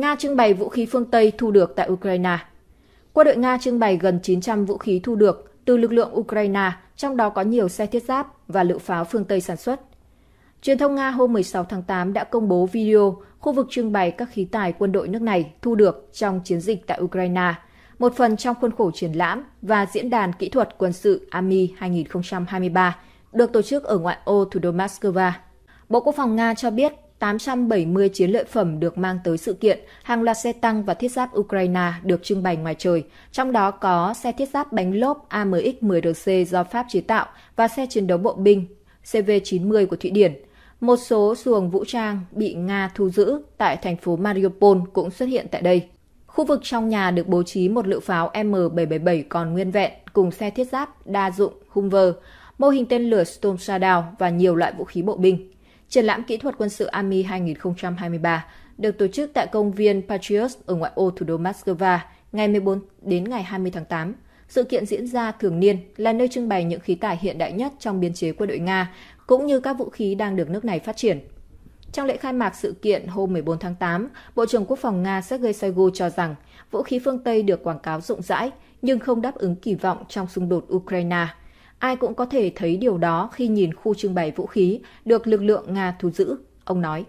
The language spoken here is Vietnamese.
Nga trưng bày vũ khí phương Tây thu được tại Ukraine. Quân đội Nga trưng bày gần 900 vũ khí thu được từ lực lượng Ukraine, trong đó có nhiều xe thiết giáp và lựu pháo phương Tây sản xuất. Truyền thông Nga hôm 16 tháng 8 đã công bố video khu vực trưng bày các khí tài quân đội nước này thu được trong chiến dịch tại Ukraine, một phần trong khuôn khổ triển lãm và diễn đàn kỹ thuật quân sự AMI 2023 được tổ chức ở ngoại ô thủ đô Moscow. Bộ Quốc phòng Nga cho biết 870 chiến lợi phẩm được mang tới sự kiện, hàng loạt xe tăng và thiết giáp Ukraine được trưng bày ngoài trời, trong đó có xe thiết giáp bánh lốp AMX-10RC do Pháp chế tạo và xe chiến đấu bộ binh CV-90 của Thụy Điển. Một số xuồng vũ trang bị Nga thu giữ tại thành phố Mariupol cũng xuất hiện tại đây. Khu vực trong nhà được bố trí một lựu pháo M777 còn nguyên vẹn cùng xe thiết giáp đa dụng Humver, mô hình tên lửa Storm Shadow và nhiều loại vũ khí bộ binh. Triển lãm kỹ thuật quân sự Army 2023 được tổ chức tại công viên Patriot ở ngoại ô thủ đô Moscow ngày 14 đến ngày 20 tháng 8. Sự kiện diễn ra thường niên là nơi trưng bày những khí tài hiện đại nhất trong biên chế quân đội Nga, cũng như các vũ khí đang được nước này phát triển. Trong lễ khai mạc sự kiện hôm 14 tháng 8, Bộ trưởng Quốc phòng Nga Sergei Shoigu cho rằng vũ khí phương Tây được quảng cáo rộng rãi nhưng không đáp ứng kỳ vọng trong xung đột Ukraine – Ai cũng có thể thấy điều đó khi nhìn khu trưng bày vũ khí được lực lượng Nga thu giữ, ông nói.